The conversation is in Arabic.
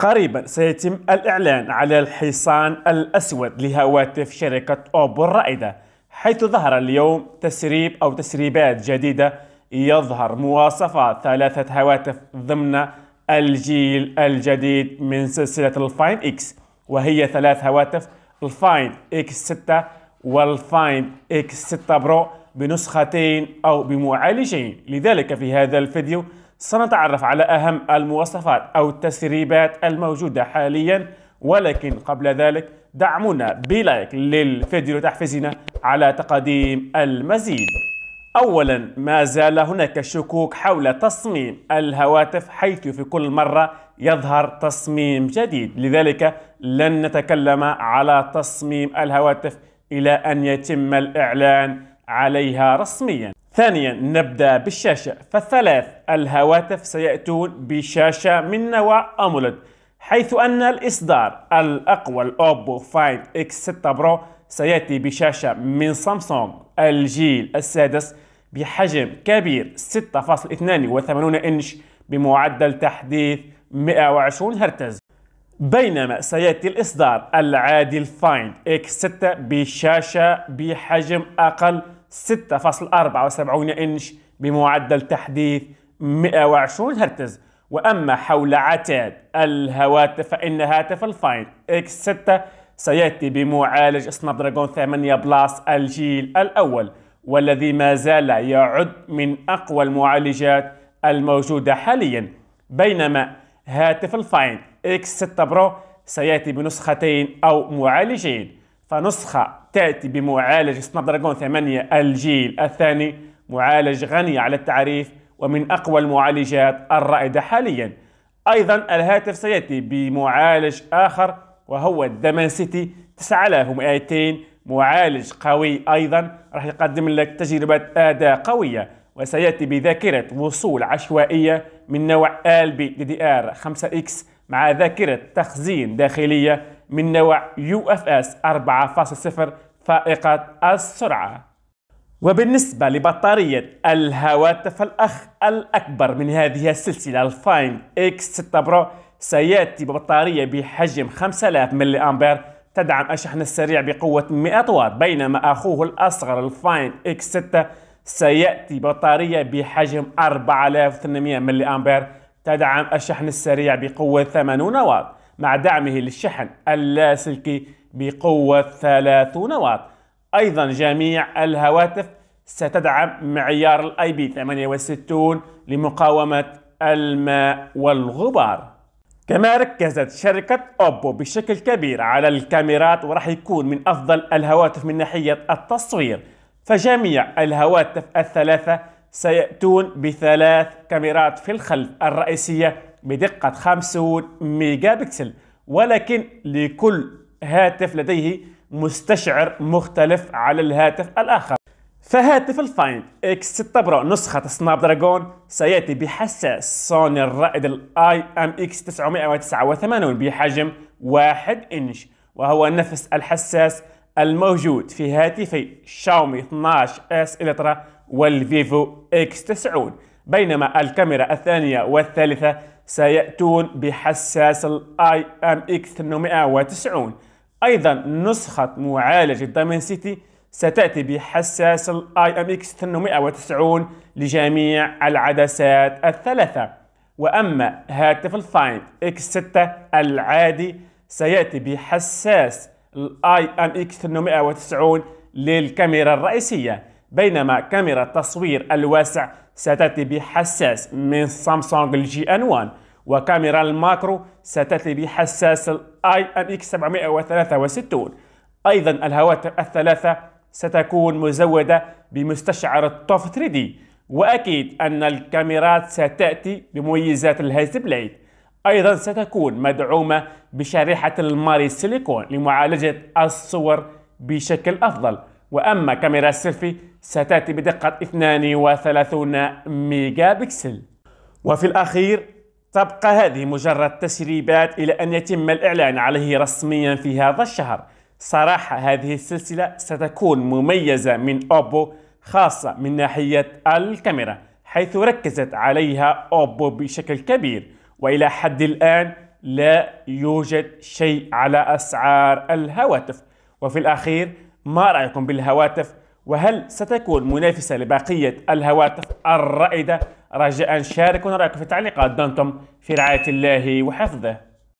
قريبا سيتم الإعلان على الحصان الأسود لهواتف شركة أوبو الرائدة حيث ظهر اليوم تسريب أو تسريبات جديدة يظهر مواصفات ثلاثة هواتف ضمن الجيل الجديد من سلسلة الفاين إكس وهي ثلاث هواتف الفاين إكس 6 والفاين إكس 6 برو بنسختين أو بمعالجين لذلك في هذا الفيديو سنتعرف على أهم المواصفات أو التسريبات الموجودة حاليا ولكن قبل ذلك دعمونا بلايك للفيديو لتحفيزنا على تقديم المزيد أولا ما زال هناك شكوك حول تصميم الهواتف حيث في كل مرة يظهر تصميم جديد لذلك لن نتكلم على تصميم الهواتف إلى أن يتم الإعلان عليها رسميا ثانيا نبدأ بالشاشة فالثلاث الهواتف سيأتون بشاشة من نوع AMOLED حيث أن الإصدار الأقوى الأوبو فايند إكس 6 برو سيأتي بشاشة من سامسونج الجيل السادس بحجم كبير 6.82 إنش بمعدل تحديث 120 هرتز بينما سيأتي الإصدار العادي الفايند إكس 6 بشاشة بحجم أقل 6.74 إنش بمعدل تحديث 120 هرتز وأما حول عتاد الهواتف فإن هاتف الفاين اكس 6 سيأتي بمعالج سناب دراجون 8 بلس الجيل الأول والذي ما زال يعد من أقوى المعالجات الموجودة حاليا بينما هاتف الفاين اكس 6 برو سيأتي بنسختين أو معالجين فنسخة تأتي بمعالج سناب دراجون 8 الجيل الثاني معالج غني على التعريف ومن أقوى المعالجات الرائدة حاليا أيضا الهاتف سيأتي بمعالج آخر وهو الدمانسيتي 9200 معالج قوي أيضا راح يقدم لك تجربة أداء قوية وسيأتي بذاكرة وصول عشوائية من نوع LB DDR 5X مع ذاكرة تخزين داخلية من نوع UFS 4.0 فائقة السرعة وبالنسبة لبطارية الهواتف فالأخ الأكبر من هذه السلسلة الفايند اكس 6 برو سيأتي ببطارية بحجم 5000 ملي أمبير تدعم الشحن السريع بقوة 100 واط بينما أخوه الأصغر الفايند اكس 6 سيأتي ببطارية بحجم 4800 ملي أمبير تدعم الشحن السريع بقوة 80 واط مع دعمه للشحن اللاسلكي بقوة 30 واط أيضا جميع الهواتف ستدعم معيار الاي بي 68 لمقاومة الماء والغبار كما ركزت شركة أوبو بشكل كبير على الكاميرات وراح يكون من أفضل الهواتف من ناحية التصوير فجميع الهواتف الثلاثة سيأتون بثلاث كاميرات في الخلف الرئيسية بدقة 50 ميجا بكسل ولكن لكل هاتف لديه مستشعر مختلف على الهاتف الآخر فهاتف الفايند اكس 6 برو نسخة سناب دراجون سيأتي بحساس سوني الرائد الاي ام اكس 989 بحجم 1 انش وهو نفس الحساس الموجود في هاتفي شاومي 12 اس الترا والفيفو اكس 90 بينما الكاميرا الثانية والثالثة سيأتون بحساس الاي ام اكس 890 أيضا نسخة معالجة دايمن سيتي ستأتي بحساس ام IMX 890 لجميع العدسات الثلاثة وأما هاتف الفايند X6 العادي سيأتي بحساس ام IMX 890 للكاميرا الرئيسية بينما كاميرا التصوير الواسع ستأتي بحساس من سامسونج الجي ان 1 وكاميرا الماكرو ستأتي بحساس الاي ام اكس 763 ايضا الهواتف الثلاثة ستكون مزودة بمستشعر الطف 3 d واكيد ان الكاميرات ستأتي بمميزات الهيز بليد ايضا ستكون مدعومة بشريحة الماري سيليكون لمعالجة الصور بشكل افضل واما كاميرا السيلفي ستأتي بدقة 32 ميجا بكسل وفي الاخير تبقى هذه مجرد تسريبات إلى أن يتم الإعلان عليه رسميا في هذا الشهر صراحة هذه السلسلة ستكون مميزة من أوبو خاصة من ناحية الكاميرا حيث ركزت عليها أوبو بشكل كبير وإلى حد الآن لا يوجد شيء على أسعار الهواتف وفي الأخير ما رأيكم بالهواتف وهل ستكون منافسة لبقية الهواتف الرائدة رجاء شاركونا رايكم في التعليقات دمتم في رعايه الله وحفظه